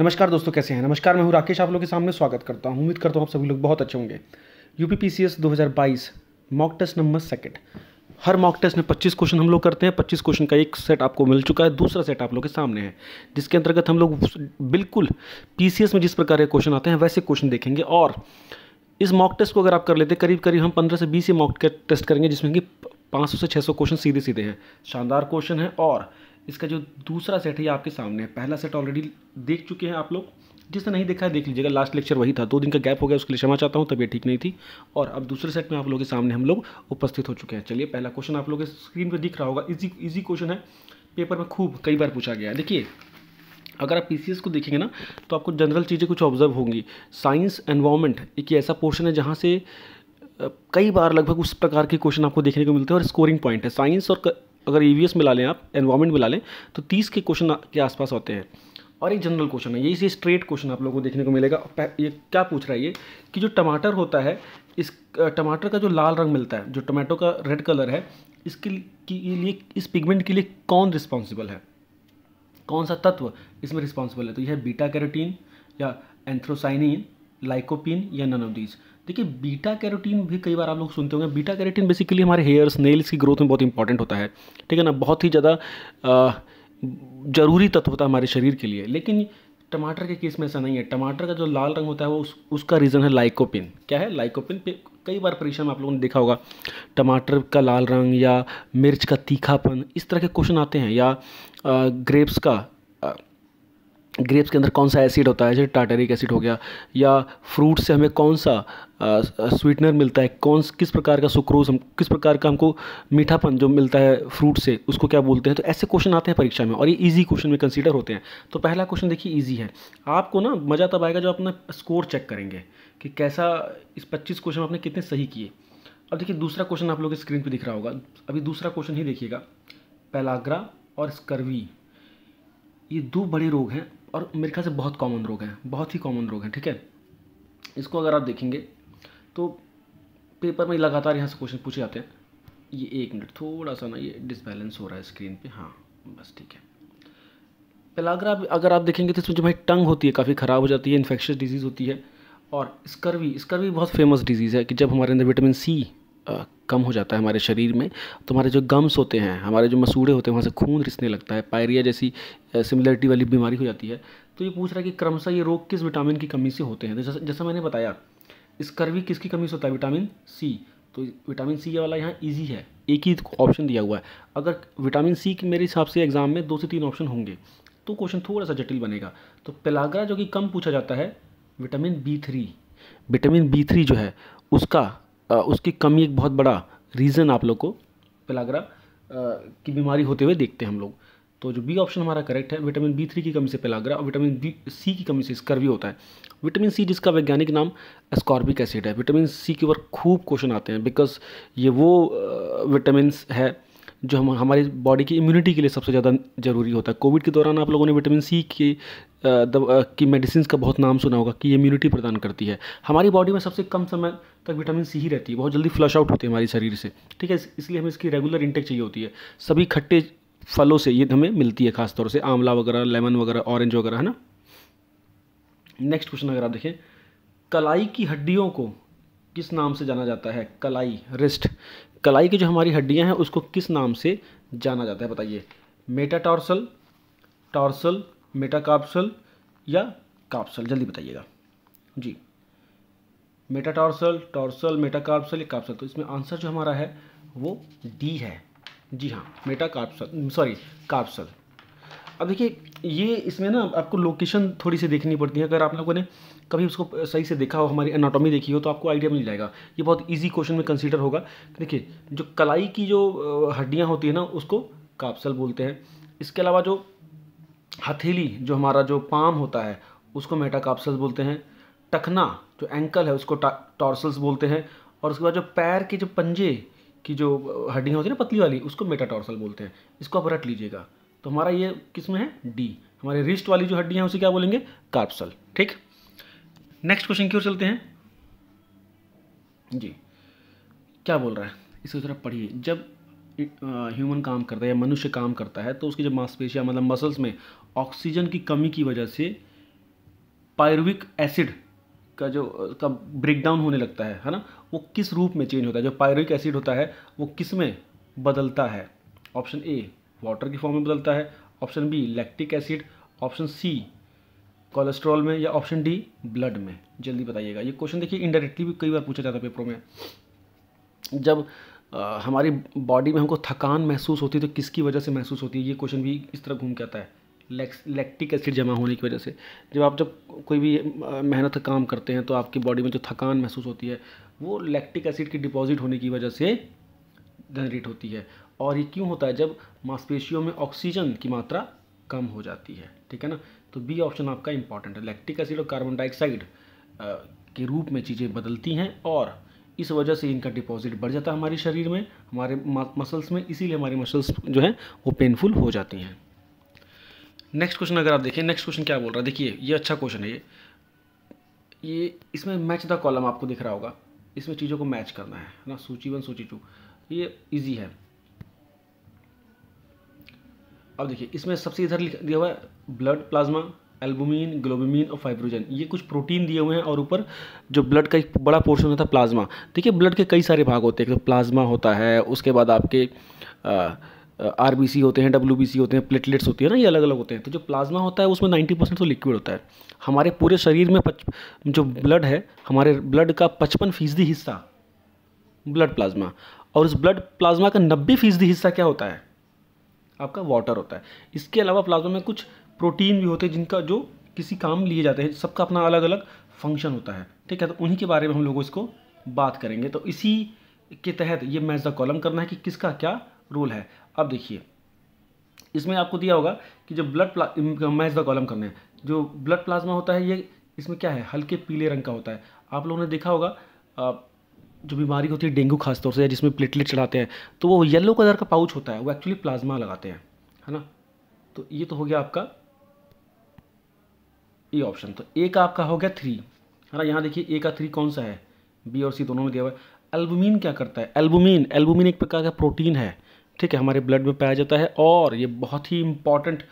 नमस्कार दोस्तों कैसे हैं नमस्कार मैं हूं राकेश आप लोगों के सामने स्वागत करता हूं उम्मीद करता हूं आप सभी लोग बहुत अच्छे होंगे U P 2022 mock test number second हर मॉक टेस्ट में 25 क्वेश्चन हम लोग करते हैं 25 क्वेश्चन का एक सेट आपको मिल चुका है दूसरा सेट आप लोग के सामने है जिसके अंतर्गत हम लोग बिल्कुल पी में जिस प्रकार के क्वेश्चन आते हैं वैसे क्वेश्चन देखेंगे और इस मॉक टेस्ट को अगर आप कर लेते हैं करीब करीब हम पंद्रह से बीस ही मॉक टेस्ट करेंगे जिसमें कि पाँच से छः क्वेश्चन सीधे सीधे हैं शानदार क्वेश्चन है और इसका जो दूसरा सेट है ये आपके सामने है पहला सेट ऑलरेडी देख चुके हैं आप लोग जिसने नहीं देखा है देख लीजिएगा लास्ट लेक्चर वही था दो दिन का गैप हो गया उसके लिए क्षमा चाहता हूँ ये ठीक नहीं थी और अब दूसरे सेट में आप लोगों के सामने हम लोग उपस्थित हो चुके हैं चलिए पहला क्वेश्चन आप लोग स्क्रीन पर दिख रहा होगा इजी इजी क्वेश्चन है पेपर में खूब कई बार पूछा गया है देखिए अगर आप पीसीएस को देखेंगे ना तो आपको जनरल चीज़ें कुछ ऑब्जर्व होंगी साइंस एनवायरमेंट एक ऐसा पोर्शन है जहाँ से कई बार लगभग उस प्रकार के क्वेश्चन आपको देखने को मिलते हैं और स्कोरिंग पॉइंट है साइंस और अगर ई e मिला लें आप एनवायरमेंट मिला लें तो तीस के क्वेश्चन के आसपास होते हैं और एक जनरल क्वेश्चन है ये इसी स्ट्रेट क्वेश्चन आप लोगों को देखने को मिलेगा ये क्या पूछ रहा है ये कि जो टमाटर होता है इस टमाटर का जो लाल रंग मिलता है जो टमाटो का रेड कलर है इसके लिए इस पिगमेंट के लिए कौन रिस्पॉन्सिबल है कौन सा तत्व इसमें रिस्पॉन्सिबल है तो यह बीटा कैरोटीन या एंथ्रोसाइनिन लाइकोपिन या नन ऑफ दीज देखिए बीटा कैरोटीन भी कई बार आप लोग सुनते होंगे बीटा कैरोटीन बेसिकली हमारे हेयर्स नेल्स की ग्रोथ में बहुत इंपॉर्टेंट होता है ठीक है ना बहुत ही ज़्यादा ज़रूरी तत्व होता है हमारे शरीर के लिए लेकिन टमाटर के केस में ऐसा नहीं है टमाटर का जो लाल रंग होता है वो उस, उसका रीज़न है लाइकोपिन क्या है लाइकोपिन पे कई बार परीक्षा में आप लोगों ने देखा होगा टमाटर का लाल रंग या मिर्च का तीखापन इस तरह के क्वेश्चन आते हैं या ग्रेप्स का ग्रेप्स के अंदर कौन सा एसिड होता है जैसे टाटेरिक एसिड हो गया या फ्रूट से हमें कौन सा स्वीटनर मिलता है कौन किस प्रकार का सुक्रोज हम किस प्रकार का हमको मीठापन जो मिलता है फ्रूट से उसको क्या बोलते हैं तो ऐसे क्वेश्चन आते हैं परीक्षा में और ये इजी क्वेश्चन में कंसीडर होते हैं तो पहला क्वेश्चन देखिए ईजी है आपको ना मज़ा तब आएगा जब अपना स्कोर चेक करेंगे कि कैसा इस पच्चीस क्वेश्चन आपने कितने सही किए अब देखिए दूसरा क्वेश्चन आप लोग स्क्रीन पर दिख रहा होगा अभी दूसरा क्वेश्चन ही देखिएगा पैलाग्रा और स्कर्वी ये दो बड़े रोग हैं और मेरे ख्याल से बहुत कॉमन रोग है बहुत ही कॉमन रोग है ठीक है इसको अगर आप देखेंगे तो पेपर में लगातार यहाँ से क्वेश्चन पूछे जाते हैं ये एक मिनट थोड़ा सा ना ये डिसबैलेंस हो रहा है स्क्रीन पे हाँ बस ठीक है पेलाग्रा अगर आप देखेंगे तो इसमें जो भाई टंग होती है काफ़ी ख़राब हो जाती है इन्फेक्शस डिजीज़ होती है और स्कर्वी स्कर्वी बहुत फेमस डिजीज़ है कि जब हमारे अंदर विटामिन सी कम हो जाता है हमारे शरीर में तो हमारे जो गम्स होते हैं हमारे जो मसूड़े होते हैं वहाँ से खून रिसने लगता है पायरिया जैसी सिमिलरिटी वाली बीमारी हो जाती है तो ये पूछ रहा है कि क्रमशः ये रोग किस विटामिन की कमी से होते हैं तो जैसा जैसा मैंने बताया इस कर्वी किसकी कमी से होता है विटामिन सी तो विटामिन सी वाला यहाँ ईजी है एक ही ऑप्शन दिया हुआ है अगर विटामिन सी के मेरे हिसाब से एग्ज़ाम में दो से तीन ऑप्शन होंगे तो क्वेश्चन थोड़ा सा जटिल बनेगा तो पेलाग्रा जो कि कम पूछा जाता है vitamin B three vitamin B three जो है उसका उसकी कमी एक बहुत बड़ा रीज़न आप लोग को पेलाग्रा की बीमारी होते हुए देखते हैं हम लोग तो जो बी ऑप्शन हमारा करेक्ट है विटामिन बी थ्री की कमी से पेलाग्रा और विटामिन बी सी की कमी से स्कर्वी होता है विटामिन सी जिसका वैज्ञानिक नाम एस्कॉर्बिक एसिड है विटामिन सी के ऊपर खूब क्वेश्चन आते हैं बिकॉज ये वो विटामिन है जो हम हमारे बॉडी की इम्यूनिटी के लिए सबसे ज़्यादा ज़रूरी होता है कोविड के दौरान आप लोगों ने विटामिन सी की की मेडिसिन का बहुत नाम सुना होगा कि ये इम्यूनिटी प्रदान करती है हमारी बॉडी में सबसे कम समय तक विटामिन सी ही रहती है बहुत जल्दी फ्लश आउट होती है हमारे शरीर से ठीक है इसलिए हमें इसकी रेगुलर इंटेक चाहिए होती है सभी खट्टे फलों से ये हमें मिलती है खासतौर से आंवला वगैरह लेमन वगैरह ऑरेंज वगैरह है ना नेक्स्ट क्वेश्चन अगर आप देखें कलाई की हड्डियों को किस नाम से जाना जाता है कलाई रिस्ट कलाई की जो हमारी हड्डियां हैं उसको किस नाम से जाना जाता है बताइए मेटाटॉर्सल टॉर्सल मेटाकाप्सल या काप्सल जल्दी बताइएगा जी मेटाटॉर्सल टॉर्सल मेटाकार्पसल या काप्सल तो इसमें आंसर जो हमारा है वो डी है जी हाँ मेटाकार्पसल सॉरी काप्सल अब देखिए ये इसमें ना आपको लोकेशन थोड़ी सी देखनी पड़ती है अगर आप लोगों ने कभी उसको सही से देखा हो हमारी एनाटॉमी देखी हो तो आपको आइडिया मिल जाएगा ये बहुत ईजी क्वेश्चन में कंसिडर होगा देखिए जो कलाई की जो हड्डियाँ होती है ना उसको काप्सल बोलते हैं इसके अलावा जो हथेली जो हमारा जो पाम होता है उसको मेटाकाप्सल्स बोलते हैं टखना जो एंकल है उसको टॉर्सल्स बोलते हैं और उसके बाद जो पैर के जो पंजे की जो हड्डियाँ होती है ना पतली वाली उसको मेटाटॉर्सल बोलते हैं इसको आप रट लीजिएगा तो हमारा ये किस में है डी हमारे रिस्ट वाली जो हड्डी है उसे क्या बोलेंगे कार्पसल ठीक नेक्स्ट क्वेश्चन की ओर चलते हैं जी क्या बोल रहा है इसको जरा पढ़िए जब ह्यूमन काम करता है या मनुष्य काम करता है तो उसकी जब मांसपेशियां मतलब मसल्स में ऑक्सीजन की कमी की वजह से पायरुविक एसिड का जो का ब्रेकडाउन होने लगता है है ना वो किस रूप में चेंज होता है जो पायरुविक एसिड होता है वो किस में बदलता है ऑप्शन ए वाटर की फॉर्म में बदलता है option B lactic acid option C cholesterol में या ऑप्शन डी ब्लड में जल्दी बताइएगा ये क्वेश्चन देखिए इनडायरेक्टली भी कई बार पूछा जाता है पेपरों में जब आ, हमारी बॉडी में हमको थकान महसूस होती है तो किसकी वजह से महसूस होती है ये क्वेश्चन भी इस तरह घूम के आता है लैक्टिक एसिड जमा होने की वजह से जब आप जब कोई भी मेहनत का काम करते हैं तो आपकी बॉडी में जो थकान महसूस होती है वो लैक्टिक एसिड की डिपॉजिट होने की वजह से जनरेट होती है और ये क्यों होता है जब मांसपेशियों में ऑक्सीजन की मात्रा कम हो जाती है ठीक है ना तो बी ऑप्शन आपका इंपॉर्टेंट है लैक्टिक एसिड और कार्बन डाइऑक्साइड के रूप में चीज़ें बदलती हैं और इस वजह से इनका डिपॉजिट बढ़ जाता है हमारे शरीर में हमारे मसल्स में इसीलिए हमारे मसल्स जो हैं वो पेनफुल हो जाती हैं नेक्स्ट क्वेश्चन अगर आप देखें नेक्स्ट क्वेश्चन क्या बोल रहा है देखिए ये अच्छा क्वेश्चन है ये ये इसमें मैच द कॉलम आपको दिख रहा होगा इसमें चीज़ों को मैच करना है ना सूची वन सूची टू ये ईजी है अब देखिए इसमें सबसे इधर लिख दिया हुआ है ब्लड प्लाज्मा एल्बुमिन ग्लोबुमिन और फाइब्रोजन ये कुछ प्रोटीन दिए हुए हैं और ऊपर जो ब्लड का एक बड़ा पोर्शन होता है प्लाज्मा देखिए ब्लड के कई सारे भाग होते हैं तो प्लाज्मा होता है उसके बाद आपके आर बी सी होते हैं डब्ल्यू बी सी होते हैं प्लेटलेट्स होती है ना ये अलग अलग होते हैं तो जो प्लाज्मा होता है उसमें नाइन्टी परसेंट तो लिक्विड होता है हमारे पूरे शरीर में पच जो ब्लड है हमारे ब्लड का पचपन फीसदी हिस्सा ब्लड प्लाज्मा और उस ब्लड प्लाज्मा का नब्बे फीसदी हिस्सा क्या होता है आपका वाटर होता है इसके अलावा प्लाज्मा में कुछ प्रोटीन भी होते हैं जिनका जो किसी काम लिए जाते हैं सबका अपना अलग अलग फंक्शन होता है ठीक है तो उन्हीं के बारे में हम लोग इसको बात करेंगे तो इसी के तहत ये मैच द कॉलम करना है कि किसका क्या रोल है अब देखिए इसमें आपको दिया होगा कि जो ब्लड मैच द कॉलम करना है जो ब्लड प्लाज्मा होता है ये इसमें क्या है हल्के पीले रंग का होता है आप लोगों ने देखा होगा जो बीमारी होती है डेंगू खासतौर से जिसमें प्लेटलेट चढ़ाते हैं तो वो येलो कलर का पाउच होता है वो एक्चुअली प्लाज्मा लगाते हैं है ना तो ये तो हो गया आपका ये ऑप्शन तो ए का आपका हो गया थ्री है ना यहाँ देखिए ए का थ्री कौन सा है बी और सी दोनों में दिया हुआ है एल्बुमिन क्या करता है एल्बुमिन एल्बुमिन एक प्रकार का प्रोटीन है ठीक है हमारे ब्लड में पाया जाता है और ये बहुत ही इम्पॉर्टेंट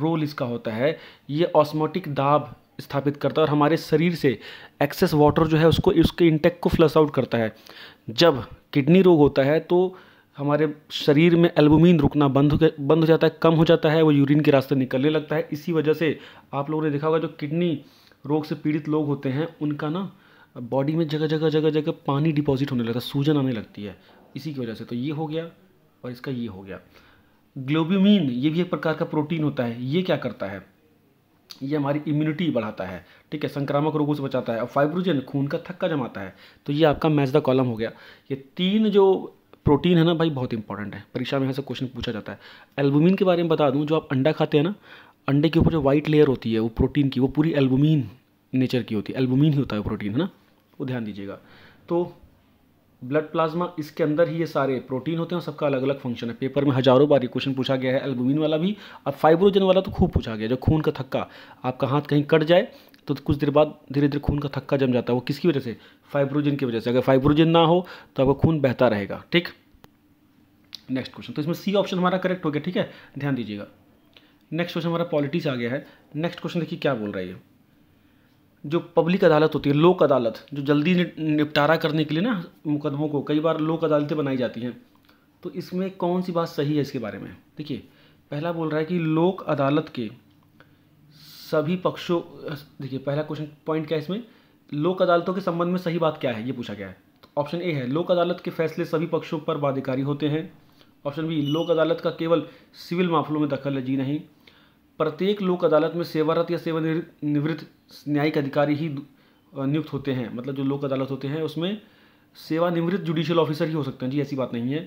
रोल इसका होता है ये ऑस्मोटिक दाब स्थापित करता है और हमारे शरीर से एक्सेस वाटर जो है उसको उसके इंटेक को फ्लश आउट करता है जब किडनी रोग होता है तो हमारे शरीर में एल्बुमिन रुकना बंद हो बंद हो जाता है कम हो जाता है वो यूरिन के रास्ते निकलने लगता है इसी वजह से आप लोगों ने देखा होगा जो किडनी रोग से पीड़ित लोग होते हैं उनका ना बॉडी में जगह जगह जगह जगह पानी डिपॉजिट होने लगता है सूजन आने लगती है इसी की वजह से तो ये हो गया और इसका ये हो गया ग्लोब्यूमिन ये भी एक प्रकार का प्रोटीन होता है ये क्या करता है ये हमारी इम्यूनिटी बढ़ाता है ठीक है संक्रामक रोगों से बचाता है और फाइब्रोजन खून का थक्का जमाता है तो ये आपका मैच द कॉलम हो गया ये तीन जो प्रोटीन है ना भाई बहुत इंपॉर्टेंट है परीक्षा में यहाँ से क्वेश्चन पूछा जाता है एल्बुमिन के बारे में बता दूँ जो आप अंडा खाते हैं ना अंडे के ऊपर जो वाइट लेयर होती है वो प्रोटीन की वो पूरी एल्बुमिन नेचर की होती है एल्बुमिन ही होता है प्रोटीन है ना वो ध्यान दीजिएगा तो ब्लड प्लाज्मा इसके अंदर ही ये सारे प्रोटीन होते हैं सबका अलग अलग फंक्शन है पेपर में हजारों बार ये क्वेश्चन पूछा गया है एल्बुमिन वाला भी और फाइब्रोजन वाला तो खूब पूछा गया जो खून का थक्का आपका हाथ कहीं कट जाए तो कुछ देर बाद धीरे धीरे खून का थक्का जम जाता है वो किसकी वजह से फाइब्रोजन की वजह से अगर फाइब्रोजन ना हो तो आपका खून बहता रहेगा ठीक नेक्स्ट क्वेश्चन तो इसमें सी ऑप्शन हमारा करेक्ट हो गया ठीक है ध्यान दीजिएगा नेक्स्ट क्वेश्चन हमारा पॉलिटिक्स आ गया है नेक्स्ट क्वेश्चन देखिए क्या बोल रहा है जो पब्लिक अदालत होती है लोक अदालत जो जल्दी निपटारा करने के लिए ना मुकदमों को कई बार लोक अदालतें बनाई जाती हैं तो इसमें कौन सी बात सही है इसके बारे में देखिए पहला बोल रहा है कि लोक अदालत के सभी पक्षों देखिए पहला क्वेश्चन पॉइंट क्या है इसमें लोक अदालतों के संबंध में सही बात क्या है ये पूछा गया है ऑप्शन तो ए है लोक अदालत के फैसले सभी पक्षों पर बाध्यकारी होते हैं ऑप्शन बी लोक अदालत का केवल सिविल मामलों में दखल है जी नहीं प्रत्येक लोक अदालत में सेवारत या सेवानिवृत्त न्यायिक अधिकारी ही नियुक्त होते हैं मतलब जो लोक अदालत होते हैं उसमें सेवानिवृत्त जुडिशियल ऑफिसर ही हो सकते हैं जी ऐसी बात नहीं है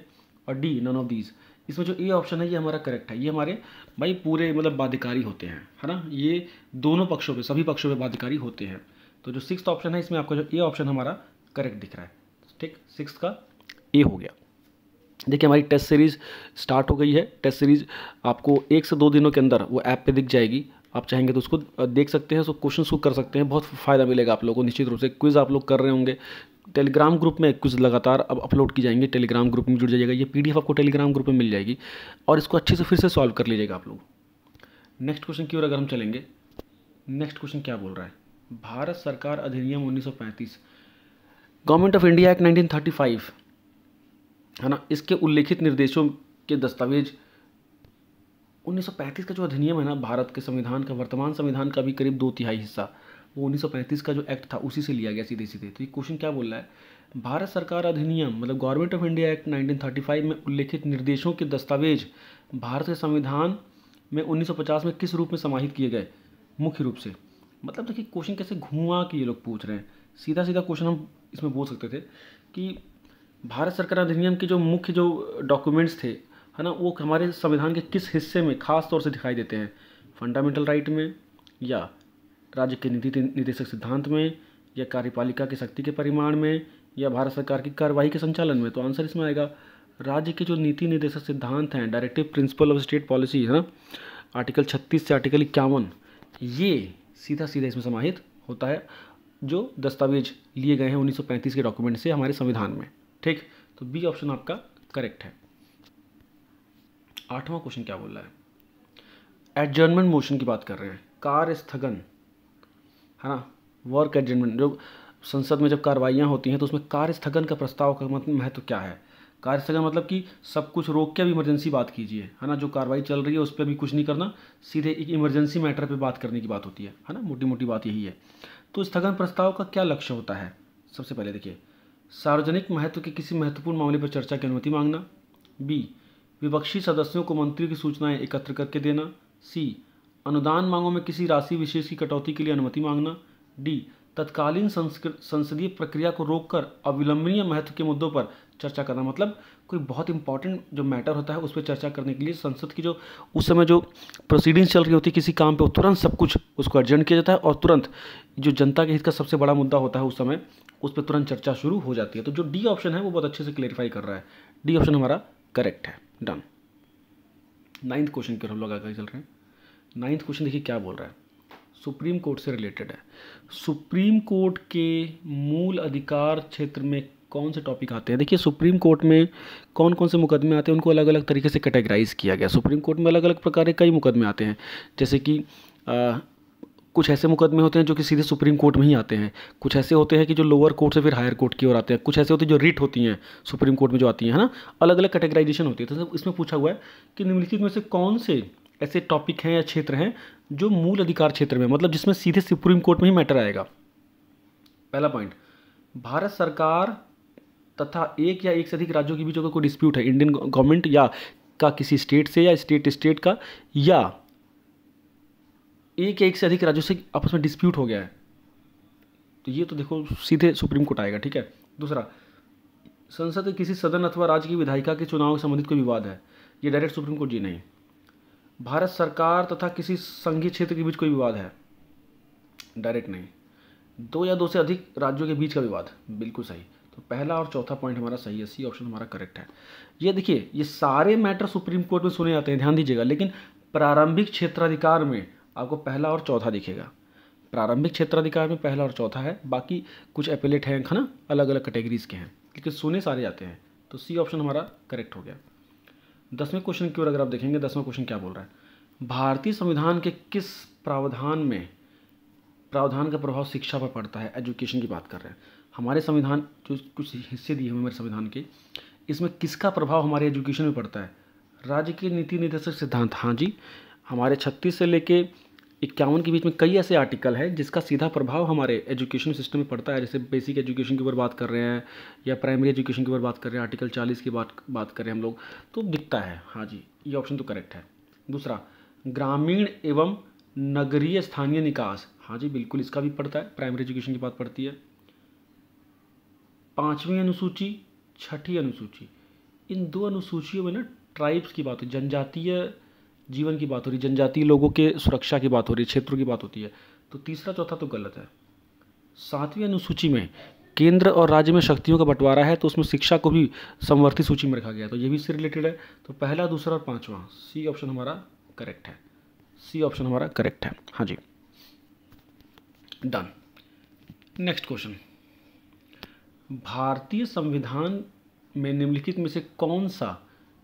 और डी नन ऑफ दीज इसमें जो ए ऑप्शन है ये हमारा करेक्ट है ये हमारे भाई पूरे मतलब बाध्यकारी होते हैं है ना ये दोनों पक्षों पे सभी पक्षों पे बाध्यकारी होते हैं तो जो सिक्स ऑप्शन है इसमें आपका जो ए ऑप्शन हमारा करेक्ट दिख रहा है ठीक सिक्स का ए हो गया देखिए हमारी टेस्ट सीरीज़ स्टार्ट हो गई है टेस्ट सीरीज़ आपको एक से दो दिनों के अंदर वो ऐप पे दिख जाएगी आप चाहेंगे तो उसको देख सकते हैं सो क्वेश्चन को कर सकते हैं बहुत फ़ायदा मिलेगा आप लोगों को निश्चित रूप से क्विज़ आप लोग कर रहे होंगे टेलीग्राम ग्रुप में कुछ लगातार अब अपलोड की जाएंगे टेलीग्राम ग्रुप में जुड़ जाएगा ये पीडीएफ आपको टेलीग्राम ग्रुप में मिल जाएगी और इसको अच्छे से फिर से सॉल्व कर लीजिएगा आप लोग नेक्स्ट क्वेश्चन की ओर अगर हम चलेंगे नेक्स्ट क्वेश्चन क्या बोल रहा है भारत सरकार अधिनियम 1935 government of India act nineteen है ना इसके उल्लेखित निर्देशों के दस्तावेज 1935 का जो अधिनियम है ना भारत के संविधान का वर्तमान संविधान का भी करीब दो तिहाई हिस्सा वो 1935 का जो एक्ट था उसी से लिया गया सीधे सीधे तो ये क्वेश्चन क्या बोल रहा है भारत सरकार अधिनियम मतलब गवर्नमेंट ऑफ इंडिया एक्ट 1935 में उल्लेखित निर्देशों के दस्तावेज भारत के संविधान में 1950 में किस रूप में समाहित किए गए मुख्य रूप से मतलब देखिए क्वेश्चन कैसे घुमा कि ये लोग पूछ रहे हैं सीधा सीधा क्वेश्चन हम इसमें बोल सकते थे कि भारत सरकार अधिनियम के जो मुख्य जो डॉक्यूमेंट्स थे है ना वो हमारे संविधान के किस हिस्से में खास तौर से दिखाई देते हैं फंडामेंटल राइट में या राज्य के नीति निर्देशक सिद्धांत में या कार्यपालिका की शक्ति के परिमाण में या भारत सरकार की कार्यवाही के संचालन में तो आंसर इसमें आएगा राज्य के जो नीति निर्देशक सिद्धांत हैं directive principle of state policy है ना आर्टिकल छत्तीस से आर्टिकल इक्यावन ये सीधा सीधा इसमें समाहित होता है जो दस्तावेज लिए गए हैं 1935 के डॉक्यूमेंट से हमारे संविधान में ठीक तो बी ऑप्शन आपका करेक्ट है आठवां क्वेश्चन क्या बोल रहा है एडजर्नमेंट मोशन की बात कर रहे हैं कार स्थगन है ना वर्क एडजर्नमेंट जो संसद में जब कार्रवाइयाँ होती हैं तो उसमें कार्य स्थगन का प्रस्ताव का महत्व क्या है कार्य स्थगन मतलब कि सब कुछ रोक के अभी इमरजेंसी बात कीजिए है ना जो कार्रवाई चल रही है उस पर भी कुछ नहीं करना सीधे एक इमरजेंसी मैटर पर बात करने की बात होती है है ना मोटी मोटी बात यही है तो स्थगन प्रस्ताव का क्या लक्ष्य होता है सबसे पहले देखिए सार्वजनिक महत्व के किसी महत्वपूर्ण मामले पर चर्चा की अनुमति मांगना बी विपक्षी सदस्यों को मंत्री की सूचनाएं एकत्र करके देना सी अनुदान मांगों में किसी राशि विशेष की कटौती के लिए अनुमति मांगना डी तत्कालीन संसदीय प्रक्रिया को रोककर अविलंबनीय महत्व के मुद्दों पर चर्चा करना मतलब कोई बहुत इंपॉर्टेंट जो मैटर होता है उस पर चर्चा करने के लिए संसद की जो उस समय जो प्रोसीडिंग्स चल रही होती है किसी काम पे तुरंत सब कुछ उसको अर्जेंट किया जाता है और तुरंत जो जनता के हित का सबसे बड़ा मुद्दा होता है उस समय उस पर तुरंत चर्चा शुरू हो जाती है तो जो डी ऑप्शन है वो बहुत अच्छे से क्लेरिफाई कर रहा है डी ऑप्शन हमारा करेक्ट है डन नाइन्थ क्वेश्चन की हम लोग आगे चल रहे हैं नाइन्थ क्वेश्चन देखिए क्या बोल रहा है सुप्रीम कोर्ट से रिलेटेड है सुप्रीम कोर्ट के मूल अधिकार क्षेत्र में कौन से टॉपिक आते हैं देखिए सुप्रीम कोर्ट में कौन कौन से मुकदमे आते हैं उनको अलग अलग तरीके से कैटेगराइज किया गया सुप्रीम कोर्ट में अलग अलग प्रकार के कई मुकदमे आते हैं जैसे कि आ, कुछ ऐसे मुकदमे होते हैं जो कि सीधे सुप्रीम कोर्ट में ही आते हैं कुछ ऐसे होते हैं कि जो लोअर कोर्ट से फिर हायर कोर्ट की ओर आते हैं कुछ ऐसे होते हैं जो रिट होती हैं सुप्रीम कोर्ट में जो आती हैं है ना अलग अलग कैटेगराइजेशन होती है तो इसमें पूछा हुआ है कि निम्नलिखित में से कौन से ऐसे टॉपिक हैं या क्षेत्र हैं जो मूल अधिकार क्षेत्र में मतलब जिसमें सीधे सुप्रीम कोर्ट में ही मैटर आएगा पहला पॉइंट भारत सरकार तथा एक या एक से अधिक राज्यों के बीच अगर कोई डिस्प्यूट है इंडियन गवर्नमेंट या का किसी स्टेट से या स्टेट स्टेट का या एक या एक से अधिक राज्यों से आपस में डिस्प्यूट हो गया है तो ये तो देखो सीधे सुप्रीम कोर्ट आएगा ठीक है दूसरा संसद के किसी सदन अथवा राज्य की विधायिका के चुनाव से संबंधित कोई विवाद है ये डायरेक्ट सुप्रीम कोर्ट जी नहीं भारत सरकार तथा किसी संघीय क्षेत्र के बीच कोई विवाद है डायरेक्ट नहीं दो या दो से अधिक राज्यों के बीच का विवाद बिल्कुल सही तो पहला और चौथा पॉइंट हमारा सही है सी ऑप्शन हमारा करेक्ट है ये देखिए ये सारे मैटर सुप्रीम कोर्ट में सुने जाते हैं ध्यान दीजिएगा लेकिन प्रारंभिक क्षेत्राधिकार में आपको पहला और चौथा दिखेगा प्रारंभिक क्षेत्राधिकार में पहला और चौथा है बाकी कुछ एपिलेट हैं है ना अलग अलग कैटेगरीज के हैं लेकिन सुने सारे आते हैं तो सी ऑप्शन हमारा करेक्ट हो गया दसवें क्वेश्चन की ओर अगर आप देखेंगे दसवें क्वेश्चन क्या बोल रहा है भारतीय संविधान के किस प्रावधान में प्रावधान का प्रभाव शिक्षा पर पड़ता है एजुकेशन की बात कर रहे हैं हमारे संविधान जो कुछ हिस्से दिए हुए हमारे संविधान के इसमें किसका प्रभाव हमारे एजुकेशन में पड़ता है राज्य के नीति निर्देशक सिद्धांत हाँ जी हमारे छत्तीस से लेके इक्यावन के बीच में कई ऐसे आर्टिकल हैं जिसका सीधा प्रभाव हमारे एजुकेशन सिस्टम में पड़ता है जैसे बेसिक एजुकेशन के ऊपर बात कर रहे हैं या प्राइमरी एजुकेशन के ऊपर बात कर रहे हैं आर्टिकल चालीस की बात बात कर रहे हैं हम लोग तो दिखता है हाँ जी ये ऑप्शन तो करेक्ट है दूसरा ग्रामीण एवं नगरीय स्थानीय निकास हाँ जी बिल्कुल इसका भी पड़ता है प्राइमरी एजुकेशन की बात पड़ती है पाँचवीं अनुसूची छठी अनुसूची इन दो अनुसूचियों में ना ट्राइब्स की बात हो जनजातीय जीवन की बात हो रही जनजातीय लोगों के सुरक्षा की बात हो रही है क्षेत्रों की बात होती है तो तीसरा चौथा तो गलत है सातवीं अनुसूची में केंद्र और राज्य में शक्तियों का बंटवारा है तो उसमें शिक्षा को भी समवर्ती सूची में रखा गया तो ये भी इससे रिलेटेड है तो पहला दूसरा और पाँचवा सी ऑप्शन हमारा करेक्ट है सी ऑप्शन हमारा करेक्ट है हाँ जी डन नेक्स्ट क्वेश्चन भारतीय संविधान में निम्नलिखित में से कौन सा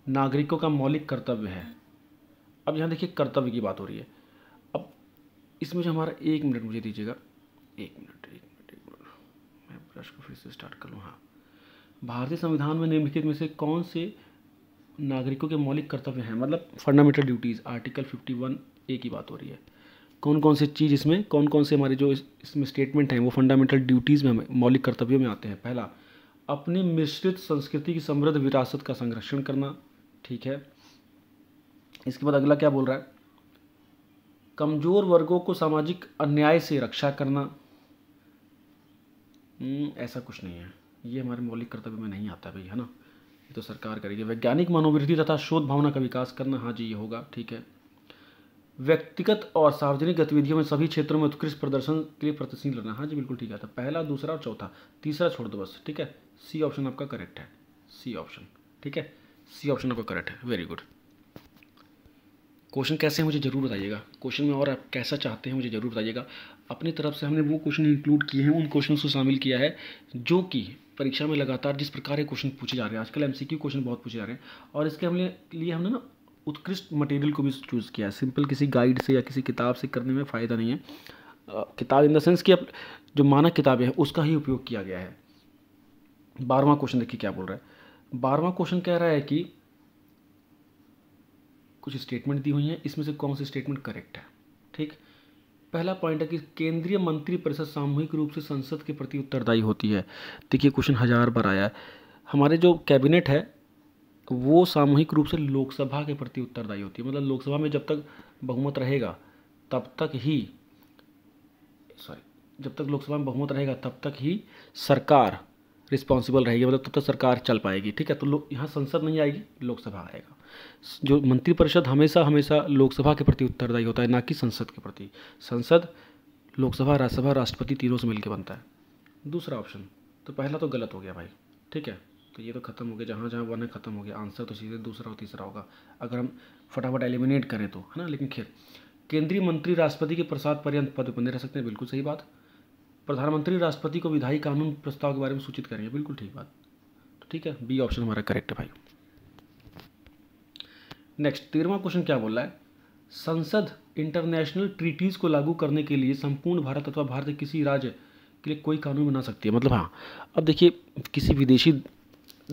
नागरिकों का मौलिक कर्तव्य है अब यहाँ देखिए कर्तव्य की बात हो रही है अब इसमें जो हमारा एक मिनट मुझे दीजिएगा एक मिनट एक मिनट एक मिनट मैं ब्रश को फिर से स्टार्ट कर लूँ हाँ भारतीय संविधान में निम्नलिखित में से कौन से नागरिकों के मौलिक कर्तव्य हैं मतलब fundamental duties article fifty one A की बात हो रही है कौन कौन से चीज़ इसमें कौन कौन से हमारे जो इसमें स्टेटमेंट हैं वो फंडामेंटल ड्यूटीज़ में मौलिक कर्तव्यों में आते हैं पहला अपनी मिश्रित संस्कृति की समृद्ध विरासत का संरक्षण करना ठीक है इसके बाद अगला क्या बोल रहा है कमज़ोर वर्गों को सामाजिक अन्याय से रक्षा करना हम्म, ऐसा कुछ नहीं है ये हमारे मौलिक कर्तव्य में नहीं आता भाई है ना ये तो सरकार करेगी वैज्ञानिक मनोवृत्ति तथा शोध भावना का विकास करना हाँ जी ये होगा ठीक है व्यक्तिगत और सार्वजनिक गतिविधियों में सभी क्षेत्रों में उत्कृष्ट प्रदर्शन के लिए प्रतिशील रहना हाँ जी बिल्कुल ठीक है था तो पहला दूसरा और चौथा तीसरा छोड़ दो बस ठीक है सी ऑप्शन आपका करेक्ट है सी ऑप्शन ठीक है सी ऑप्शन आपका करेक्ट है वेरी गुड क्वेश्चन कैसे हैं मुझे ज़रूर बताइएगा क्वेश्चन में और आप कैसा चाहते हैं मुझे ज़रूर बताइएगा अपनी तरफ से हमने वो क्वेश्चन इंक्लूड किए हैं उन क्वेश्चन को शामिल किया है जो कि परीक्षा में लगातार जिस प्रकार के क्वेश्चन पूछे जा रहे हैं आजकल एमसीक्यू क्वेश्चन बहुत पूछे जा रहे हैं और इसके हमने लिए हमने ना उत्कृष्ट मटेरियल को भी चूज़ किया है सिंपल किसी गाइड से या किसी किताब से करने में फ़ायदा नहीं है किताब इन द सेंस कि अब जो मानक किताबें हैं उसका ही उपयोग किया गया है बारहवा क्वेश्चन देखिए क्या बोल रहा है बारहवा क्वेश्चन कह रहा है कि कुछ स्टेटमेंट दी हुई हैं इसमें से कौन सी स्टेटमेंट करेक्ट है ठीक पहला पॉइंट है कि केंद्रीय मंत्री परिषद सामूहिक रूप से संसद के प्रति उत्तरदायी होती है देखिए क्वेश्चन हज़ार बार आया है हमारे जो कैबिनेट है वो सामूहिक रूप से लोकसभा के प्रति उत्तरदायी होती है मतलब लोकसभा में जब तक बहुमत रहेगा तब तक ही सॉरी जब तक लोकसभा में बहुमत रहेगा तब तक ही सरकार रिस्पॉन्सिबल रहेगी मतलब तब तक सरकार चल पाएगी ठीक है तो लोग यहाँ संसद नहीं आएगी लोकसभा आएगा जो मंत्रिपरिषद हमेशा हमेशा लोकसभा के प्रति उत्तरदायी होता है ना कि संसद के प्रति संसद लोकसभा राज्यसभा राष्ट्रपति तीनों से मिलकर बनता है दूसरा ऑप्शन तो पहला तो गलत हो गया भाई ठीक है तो ये तो ख़त्म हो गया जहाँ जहाँ वन है ख़त्म हो गया आंसर तो सीधे दूसरा और तीसरा होगा अगर हम फटाफट एलिमिनेट करें तो है ना लेकिन खैर केंद्रीय मंत्री राष्ट्रपति के प्रसाद पर्यंत पद बने रह सकते हैं बिल्कुल सही बात प्रधानमंत्री राष्ट्रपति को विधायी कानून प्रस्ताव के बारे में सूचित करेंगे बिल्कुल ठीक बात तो ठीक है बी ऑप्शन हमारा करेक्ट है भाई नेक्स्ट तेरहवा क्वेश्चन क्या बोल रहा है संसद इंटरनेशनल ट्रीटीज़ को लागू करने के लिए संपूर्ण भारत अथवा भारत के किसी राज्य के लिए कोई कानून बना सकती है मतलब हाँ अब देखिए किसी विदेशी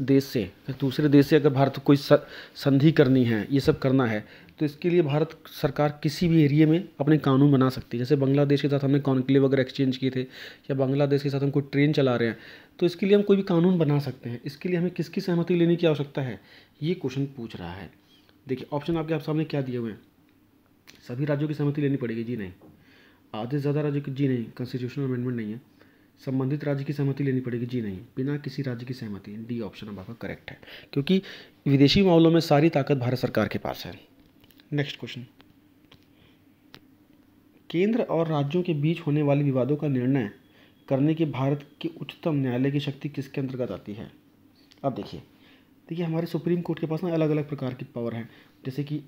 देश से दूसरे देश से अगर भारत को कोई संधि करनी है ये सब करना है तो इसके लिए भारत सरकार किसी भी एरिए में अपने कानून बना सकती है जैसे बांग्लादेश के साथ हमने कॉन्क्लेव अगर एक्सचेंज किए थे या बांग्लादेश के साथ हम कोई ट्रेन चला रहे हैं तो इसके लिए हम कोई भी कानून बना सकते हैं इसके लिए हमें किसकी सहमति लेने की आवश्यकता है ये क्वेश्चन पूछ रहा है देखिए ऑप्शन आपके आप सामने क्या दिए हुए हैं सभी राज्यों की सहमति लेनी पड़ेगी जी नहीं आधे से ज़्यादा राज्यों की जी नहीं कॉन्स्टिट्यूशनल अमेंडमेंट नहीं है संबंधित राज्य की सहमति लेनी पड़ेगी जी नहीं बिना किसी राज्य की सहमति डी ऑप्शन अब आपका करेक्ट है क्योंकि विदेशी मामलों में सारी ताकत भारत सरकार के पास है नेक्स्ट क्वेश्चन केंद्र और राज्यों के बीच होने वाले विवादों का निर्णय करने के भारत के उच्चतम न्यायालय की शक्ति किसके अंतर्गत आती है अब देखिए देखिए हमारे सुप्रीम कोर्ट के पास ना अलग अलग प्रकार की पावर हैं जैसे कि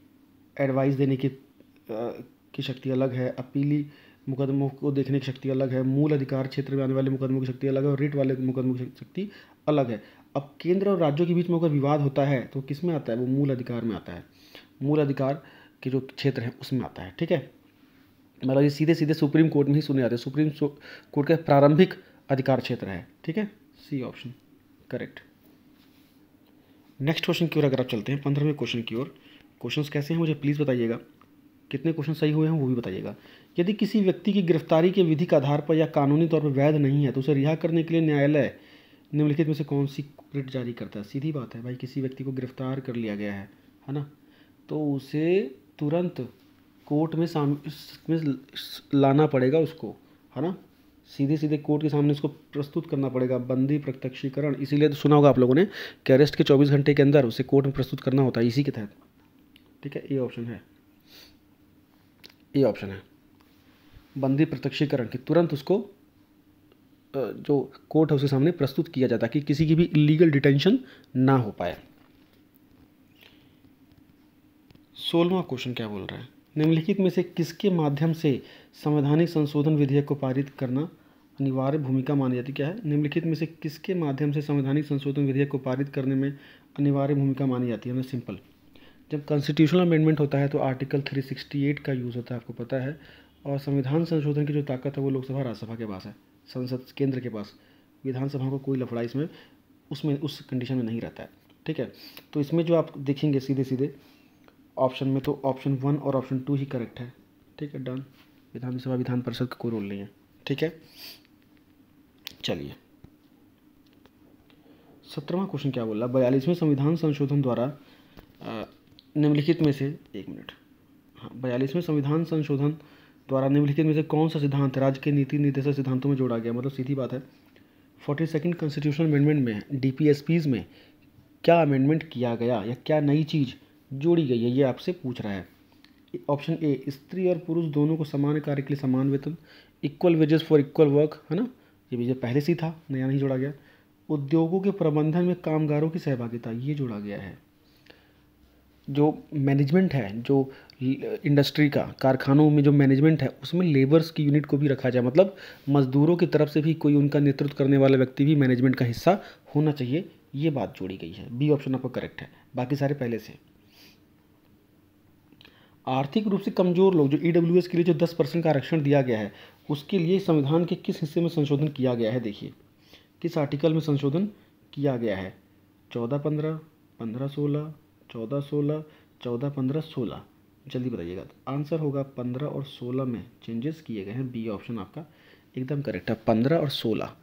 एडवाइस देने की आ, की शक्ति अलग है अपीली मुकदमों को देखने की शक्ति अलग है मूल अधिकार क्षेत्र में आने वाले मुकदमों की शक्ति अलग है और रिट वाले मुकदमों की शक्ति अलग है अब केंद्र और राज्यों के बीच में अगर विवाद होता है तो किस में आता है वो मूल अधिकार में आता है मूल अधिकार के जो क्षेत्र हैं उसमें आता है ठीक है मतलब ये सीधे सीधे सुप्रीम कोर्ट में ही सुने जाते हैं सुप्रीम कोर्ट का प्रारंभिक अधिकार क्षेत्र है ठीक है C option correct next question की ओर अगर आप चलते हैं पंद्रहवें क्वेश्चन की ओर क्वेश्चंस कैसे हैं मुझे प्लीज़ बताइएगा कितने क्वेश्चन सही हुए हैं वो भी बताइएगा यदि किसी व्यक्ति की गिरफ्तारी के विधि के आधार पर या कानूनी तौर पर वैध नहीं है तो उसे रिहा करने के लिए न्यायालय निम्नलिखित में से कौन सी रिट जारी करता है सीधी बात है भाई किसी व्यक्ति को गिरफ्तार कर लिया गया है है ना तो उसे तुरंत कोर्ट में साम में लाना पड़ेगा उसको है ना सीधे सीधे कोर्ट के सामने उसको प्रस्तुत करना पड़ेगा बंदी प्रत्यक्षीकरण इसीलिए तो सुना होगा आप लोगों ने कि अरेस्ट के चौबीस घंटे के अंदर उसे कोर्ट में प्रस्तुत करना होता है इसी के तहत ठीक है ये ऑप्शन है ये ऑप्शन है बंदी प्रत्यक्षीकरण कि तुरंत उसको जो कोर्ट है उसके सामने प्रस्तुत किया जाता कि किसी की भी इलीगल डिटेंशन ना हो पाए सोलवा क्वेश्चन क्या बोल रहा है निम्नलिखित में से किसके माध्यम से संवैधानिक संशोधन विधेयक को पारित करना अनिवार्य भूमिका मानी जाती क्या है निम्नलिखित में से किसके माध्यम से संवैधानिक संशोधन विधेयक को पारित करने में अनिवार्य भूमिका मानी जाती है ना सिंपल जब कॉन्स्टिट्यूशनल अमेंडमेंट होता है तो आर्टिकल 368 का यूज़ होता है आपको पता है और संविधान संशोधन की जो ताकत है वो लोकसभा राज्यसभा के पास है संसद केंद्र के पास विधानसभा को कोई लफड़ा इसमें उसमें उस कंडीशन में नहीं रहता है ठीक है तो इसमें जो आप देखेंगे सीधे सीधे ऑप्शन में तो ऑप्शन वन और ऑप्शन टू ही करेक्ट है ठीक है डन विधानसभा विधान परिषद का कोई रोल नहीं है ठीक है चलिए सत्रहवा क्वेश्चन क्या बोला बयालीसवें संविधान संशोधन द्वारा निम्नलिखित में से एक मिनट हाँ बयालीसवें संविधान संशोधन द्वारा निम्नलिखित में से कौन सा सिद्धांत राज्य के नीति निर्देशक सिद्धांतों में जोड़ा गया मतलब सीधी बात है फोर्टी सेकेंड कॉन्स्टिट्यूशन अमेंडमेंट में डी में क्या अमेंडमेंट किया गया या क्या नई चीज़ जोड़ी गई है ये आपसे पूछ रहा है ऑप्शन ए स्त्री और पुरुष दोनों को समान कार्य के लिए समान वेतन equal wages for equal work है ना ये जो पहले से ही था नया नहीं जोड़ा गया उद्योगों के प्रबंधन में कामगारों की सहभागिता ये जोड़ा गया है जो मैनेजमेंट है जो इंडस्ट्री का कारखानों में जो मैनेजमेंट है उसमें लेबर्स की यूनिट को भी रखा जाए मतलब मजदूरों की तरफ से भी कोई उनका नेतृत्व करने वाला व्यक्ति भी मैनेजमेंट का हिस्सा होना चाहिए ये बात जोड़ी गई है बी ऑप्शन आपका करेक्ट है बाकी सारे पहले से आर्थिक रूप से कमजोर लोग जो ई e के लिए जो दस परसेंट का आरक्षण दिया गया है उसके लिए संविधान के किस हिस्से में संशोधन किया गया है देखिए किस आर्टिकल में संशोधन किया गया है चौदह पंद्रह पंद्रह सोलह चौदह सोलह चौदह पंद्रह सोलह जल्दी बताइएगा तो आंसर होगा पंद्रह और सोलह में चेंजेस किए गए हैं बी ऑप्शन आपका एकदम करेक्ट है पंद्रह और सोलह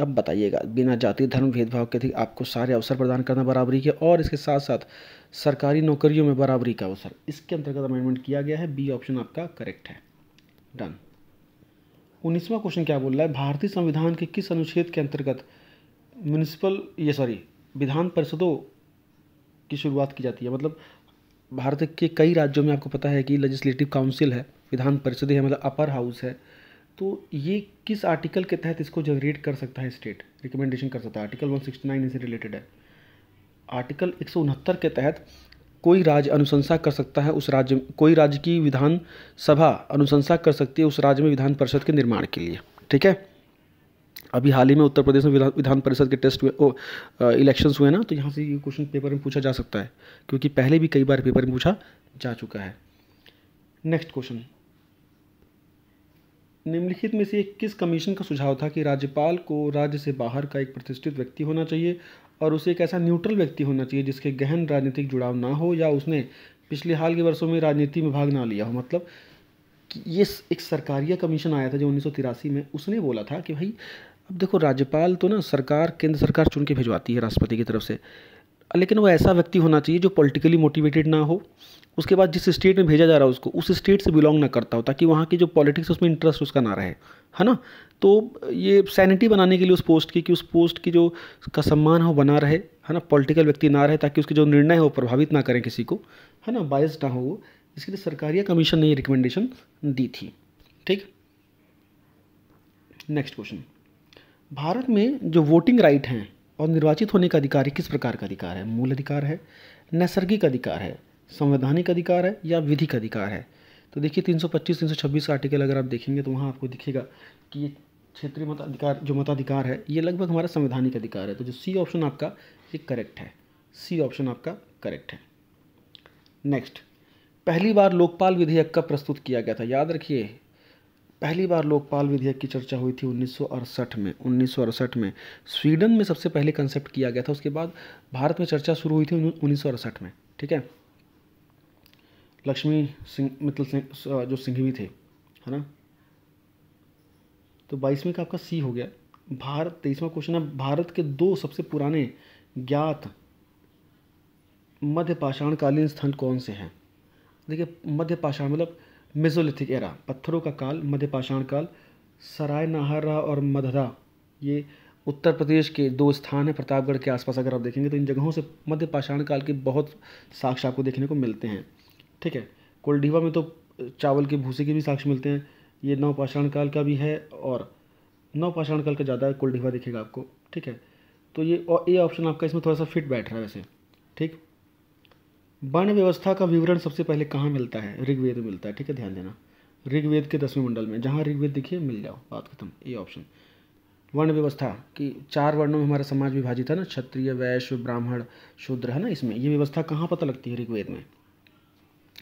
अब बताइएगा बिना जाति धर्म भेदभाव के आपको सारे अवसर प्रदान करना बराबरी के और इसके साथ साथ सरकारी नौकरियों में बराबरी का अवसर इसके अंतर्गत अमेंडमेंट किया गया है बी ऑप्शन आपका करेक्ट है डन उन्नीसवा क्वेश्चन क्या बोल रहा है भारतीय संविधान के किस अनुच्छेद के अंतर्गत म्यूनिसिपल ये सॉरी विधान परिषदों की शुरुआत की जाती है मतलब भारत के कई राज्यों में आपको पता है कि लेजिस्लेटिव काउंसिल है विधान परिषद है मतलब अपर हाउस है तो ये किस आर्टिकल के तहत इसको जनरेट कर सकता है स्टेट रिकमेंडेशन कर सकता है आर्टिकल वन इसे रिलेटेड है आर्टिकल एक के तहत कोई राज्य अनुशंसा कर सकता है उस राज्य कोई राज्य की विधानसभा अनुशंसा कर सकती है उस राज्य में विधान परिषद के निर्माण के लिए ठीक है अभी हाल ही में उत्तर प्रदेश में विधान परिषद के टेस्ट हुए इलेक्शंस हुए ना तो यहाँ से ये क्वेश्चन पेपर में पूछा जा सकता है क्योंकि पहले भी कई बार पेपर में पूछा जा चुका है नेक्स्ट क्वेश्चन निम्नलिखित में से किस कमीशन का सुझाव था कि राज्यपाल को राज्य से बाहर का एक प्रतिष्ठित व्यक्ति होना चाहिए और उसे एक ऐसा न्यूट्रल व्यक्ति होना चाहिए जिसके गहन राजनीतिक जुड़ाव ना हो या उसने पिछले हाल के वर्षों में राजनीति में भाग ना लिया हो मतलब ये एक सरकारिया कमीशन आया था जो उन्नीस में उसने बोला था कि भाई अब देखो राज्यपाल तो ना सरकार केंद्र सरकार चुन के भिजवाती है राष्ट्रपति की तरफ से लेकिन वो ऐसा व्यक्ति होना चाहिए जो पॉलिटिकली मोटिवेटेड ना हो उसके बाद जिस स्टेट में भेजा जा रहा है उसको उस स्टेट से बिलोंग ना करता हो ताकि वहाँ की जो पॉलिटिक्स उसमें इंटरेस्ट उसका ना रहे है ना तो ये सैनिटी बनाने के लिए उस पोस्ट की कि उस पोस्ट की जो का सम्मान हो बना रहे है ना पॉलिटिकल व्यक्ति ना रहे ताकि उसके जो निर्णय हो प्रभावित ना करें किसी को है ना बायस ना हो वो इसके लिए सरकारिया कमीशन ने ये रिकमेंडेशन दी थी ठीक नेक्स्ट क्वेश्चन भारत में जो वोटिंग राइट हैं और निर्वाचित होने का अधिकार है किस प्रकार का अधिकार है मूल अधिकार है नैसर्गिक अधिकार है संवैधानिक अधिकार है या विधिक अधिकार है तो देखिए 325 326 का आर्टिकल अगर आप देखेंगे तो वहाँ आपको दिखेगा कि ये क्षेत्रीय मताधिकार जो मताधिकार है ये लगभग हमारा संवैधानिक अधिकार है तो जो सी ऑप्शन आपका ये करेक्ट है सी ऑप्शन आपका करेक्ट है नेक्स्ट पहली बार लोकपाल विधेयक कब प्रस्तुत किया गया था याद रखिए पहली बार लोकपाल विधेयक की चर्चा हुई थी उन्नीस में उन्नीस में स्वीडन में सबसे पहले कंसेप्ट किया गया था उसके बाद भारत में चर्चा शुरू हुई थी उन्नीस में ठीक है लक्ष्मी सिंह मित्तल सिंह जो सिंघवी थे है ना तो बाईसवीं का आपका सी हो गया भारत तेईसवा क्वेश्चन है भारत के दो सबसे पुराने ज्ञात मध्य पाषाणकालीन स्थल कौन से हैं देखिए मध्य पाषाण मतलब मेजोलिथिक एरा पत्थरों का काल मध्य पाषाण काल सराय नाहरा और मधरा ये उत्तर प्रदेश के दो स्थान हैं प्रतापगढ़ के आसपास अगर आप देखेंगे तो इन जगहों से मध्य पाषाण काल के बहुत साक्ष्य आपको देखने को मिलते हैं ठीक है कोलडीवा में तो चावल के भूसे के भी साक्ष्य मिलते हैं ये नवपाषाण काल का भी है और नवपाषाण काल का ज़्यादा कोलडीवा दिखेगा आपको ठीक है तो ये ये ऑप्शन आपका इसमें थोड़ा सा फिट बैठ रहा है वैसे ठीक वर्ण व्यवस्था का विवरण सबसे पहले कहाँ मिलता है ऋग्वेद में मिलता है ठीक है ध्यान देना ऋग्वेद के दसवें मंडल में जहाँ ऋग्वेद देखिए मिल जाओ बात खत्म ये ऑप्शन वर्ण व्यवस्था कि चार वर्णों में हमारा समाज विभाजित है ना क्षत्रिय वैश्य ब्राह्मण शूद्र है ना इसमें ये व्यवस्था कहाँ पता लगती है ऋग्वेद में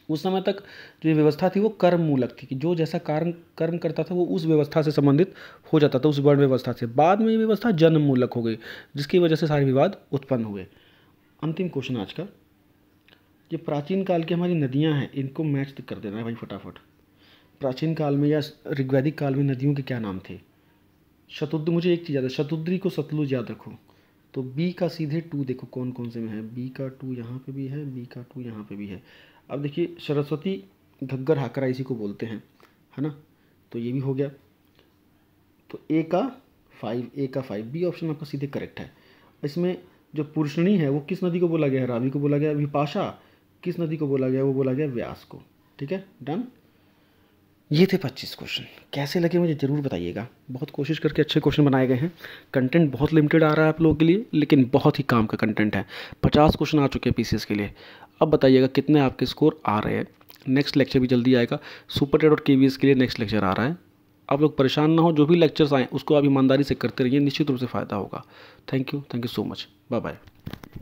उस समय तक जो व्यवस्था थी वो कर्म मूलक थी कि जो जैसा कर्म कर्म करता था वो उस व्यवस्था से संबंधित हो जाता था उस वर्ण व्यवस्था से बाद में ये व्यवस्था जन्म मूलक हो गई जिसकी वजह से सारे विवाद उत्पन्न हुए अंतिम क्वेश्चन आज का जो प्राचीन काल की हमारी नदियाँ हैं इनको मैच तो कर देना है भाई फटाफट प्राचीन काल में या ऋग्वैदिक काल में नदियों के क्या नाम थे शतुद्ध मुझे एक चीज़ याद है शतुद्री को सतलुज याद रखो तो बी का सीधे टू देखो कौन कौन से में है बी का टू यहाँ पे भी है बी का टू यहाँ पे भी है अब देखिए सरस्वती घग्गर हाकरा इसी को बोलते हैं है ना तो ये भी हो गया तो ए का फाइव ए का फाइव बी ऑप्शन आपका सीधे करेक्ट है इसमें जो पुरुषणी है वो किस नदी को बोला गया है रावी को बोला गया विपाशा किस नदी को बोला गया वो बोला गया व्यास को ठीक है डन ये थे पच्चीस क्वेश्चन कैसे लगे मुझे ज़रूर बताइएगा बहुत कोशिश करके अच्छे क्वेश्चन बनाए गए हैं कंटेंट बहुत लिमिटेड आ रहा है आप लोगों के लिए लेकिन बहुत ही काम का कंटेंट है पचास क्वेश्चन आ चुके हैं पी के लिए अब बताइएगा कितने आपके स्कोर आ रहे हैं नेक्स्ट लेक्चर भी जल्दी आएगा सुपर टेड और के के लिए नेक्स्ट लेक्चर आ रहा है आप लोग परेशान ना हो जो भी लेक्चर्स आएँ उसको आप ईमानदारी से करते रहिए निश्चित रूप से फ़ायदा होगा thank you thank you so much bye bye